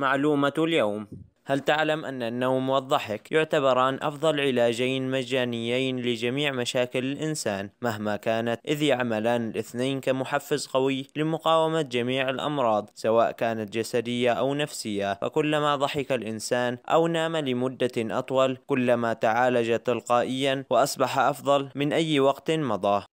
معلومة اليوم هل تعلم أن النوم والضحك يعتبران أفضل علاجين مجانيين لجميع مشاكل الإنسان مهما كانت إذ يعملان الاثنين كمحفز قوي لمقاومة جميع الأمراض سواء كانت جسدية أو نفسية فكلما ضحك الإنسان أو نام لمدة أطول كلما تعالج تلقائيا وأصبح أفضل من أي وقت مضى